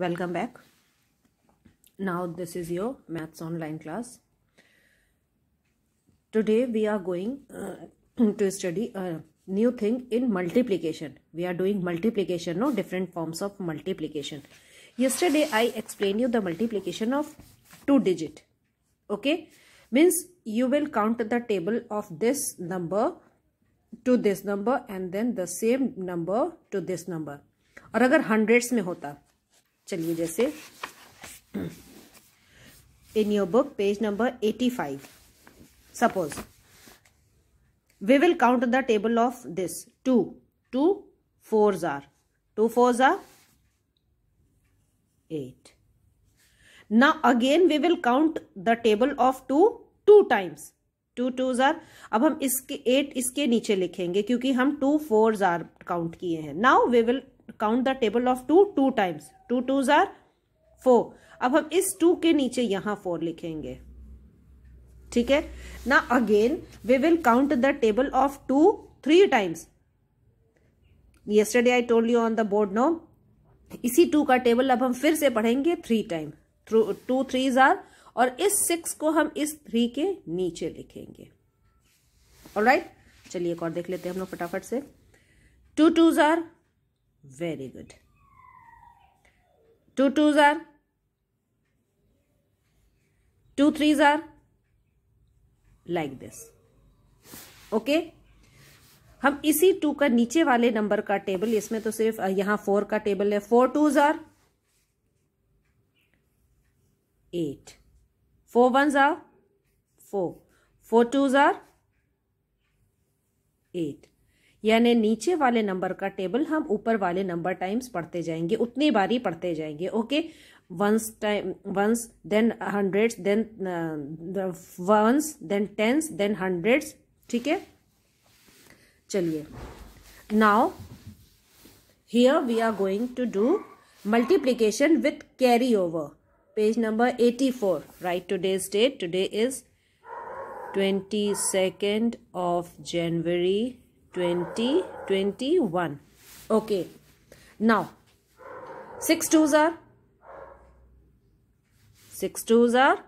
Welcome back now this is your maths online class today we are going to study new thing in multiplication we are doing multiplication no different forms of multiplication yesterday I explain you the multiplication of two digit okay means you will count the table of this number to this number and then the same number to this number और अगर hundreds में होता चलिए जैसे in your book page number eighty five suppose we will count the table of this two two four are two four are eight ना again we will count the table of two two times two two are अब हम इसके eight इसके नीचे लिखेंगे क्योंकि हम to four jar count किए हैं now we will count the table of two two times two two are four अब हम इस टू के नीचे यहां फोर लिखेंगे ठीक है ना again we will count the table of two three times yesterday I told you on the board no इसी टू का टेबल अब हम फिर से पढ़ेंगे three time two three are और इस सिक्स को हम इस थ्री के नीचे लिखेंगे और राइट चलिए एक और देख लेते हैं हम लोग फटाफट से two two are very good two two are two three are like this okay हम इसी टू का नीचे वाले नंबर का टेबल इसमें तो सिर्फ यहां फोर का टेबल है four twos are eight four one are four four twos are eight यानी नीचे वाले नंबर का टेबल हम ऊपर वाले नंबर टाइम्स पढ़ते जाएंगे उतनी बारी पढ़ते जाएंगे okay ones time ones then hundreds then ones then tens then hundreds ठीक है चलिए now here we are going to do multiplication with carry over page number eighty four right today's date today is twenty second of January 2021 okay now 6 twos are 6 twos are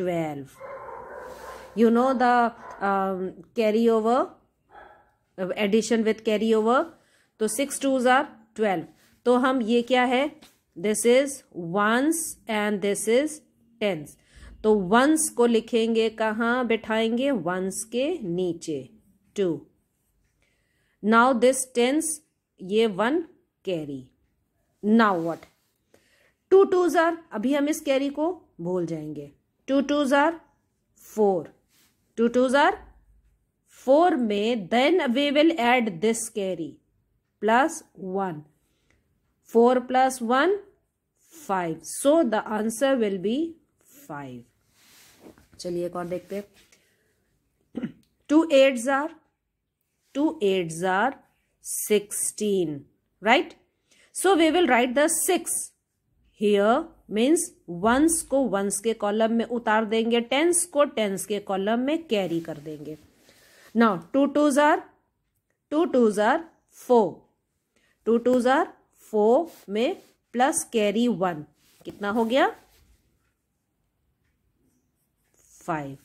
12 you know the um, carry over addition with carry over तो six twos are 12 तो hum ye kya hai this is ones and this is tens तो ones को लिखेंगे कहाँ बैठाएंगे ones के नीचे two now this tens ये one carry now what two two are अभी हम इस कैरी को भूल जाएंगे two two are four two two are four में then we will add this carry plus one four plus one five so the answer will be five चलिए एक और देखते two eight are two eights are 16 right so we will write the 6 here means ones को ones के column में उतार देंगे tense को टेंस के कॉलम में कैरी कर देंगे now two two are two two are four two two are four में प्लस कैरी वन कितना हो गया five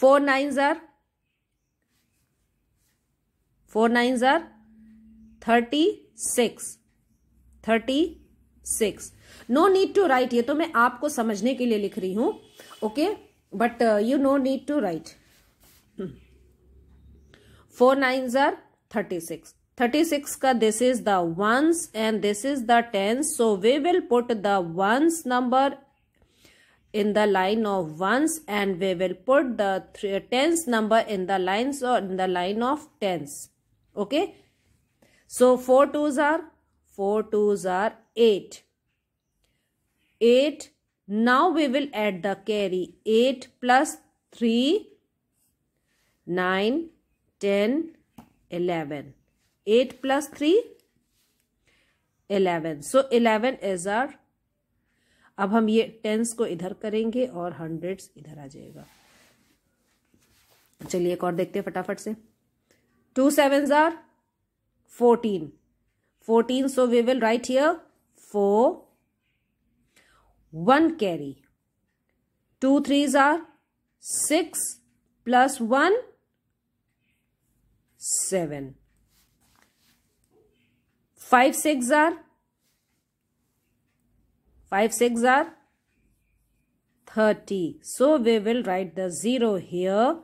four nine are four nine are thirty six thirty six no need to write ये तो मैं आपको समझने के लिए लिख रही हूं okay but you no need to write four nine are thirty six thirty six का this is the ones and this is the tens so we will put the ones number in the line of ones and we will put the tens number in the the lines or in the line okay so four two are four two are eight eight now we will add the carry eight plus three nine ten eleven eight plus three eleven so eleven is are अब हम ये tense को इधर करेंगे और hundred इधर आ जाएगा चलिए एक और देखते हैं फटाफट से Two sevens are 14. 14. So we will write here 4. 1 carry. 2 threes are 6 plus 1 7. 5 6 are 5 6 are 30. So we will write the 0 here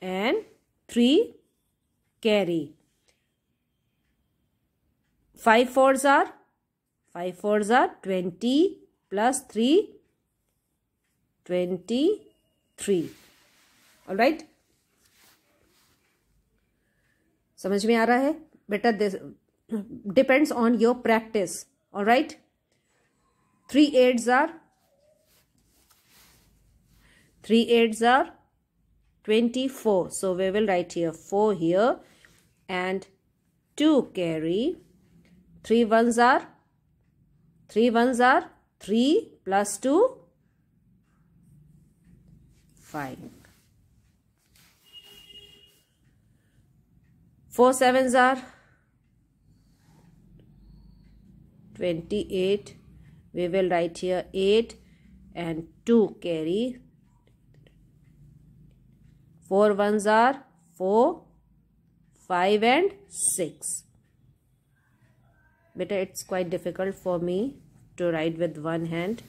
and 3 carry. 5 fours are 5 fours are 20 plus 3 23 all right समझ में आ रहा है बेटा depends on your practice all right 3 eights are 3 eights are 24 so we will write here 4 here and 2 carry. 3 ones are 3 ones are 3 plus 2 5. 4 sevens are 28 we will write here 8 and 2 carry 4 ones are 4 five and six बेटा it's quite difficult for me to write with one hand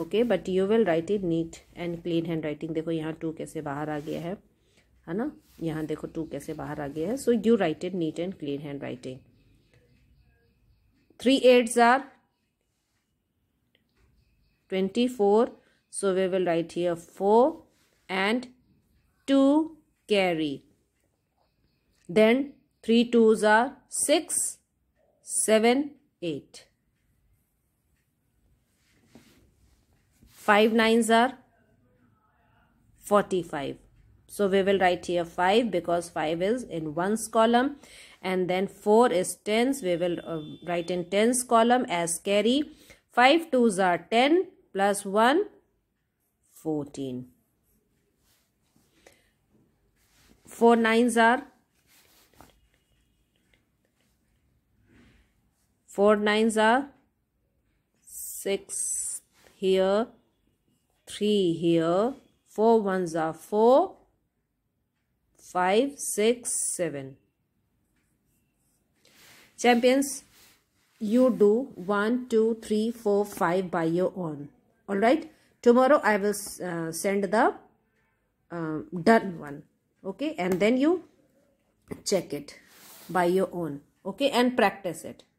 okay but you will write it neat and clean handwriting देखो यहाँ to कैसे बाहर आ गया है है ना यहाँ देखो टू कैसे बाहर आ गया है so you write it neat and clean handwriting three eights are twenty four so we will write here four and two carry Then 3 twos are 6, 7, 8. 5 nines are 45. So we will write here 5 because 5 is in 1's column and then 4 is 10s. We will uh, write in 10's column as carry. 5 twos are 10 plus 1, 14. 4 nines are Four nines are 6 here 3 here Four ones are four, five, six, seven. champions you do one, two, three, four, five by your own all right tomorrow i will uh, send the uh, done one okay and then you check it by your own okay and practice it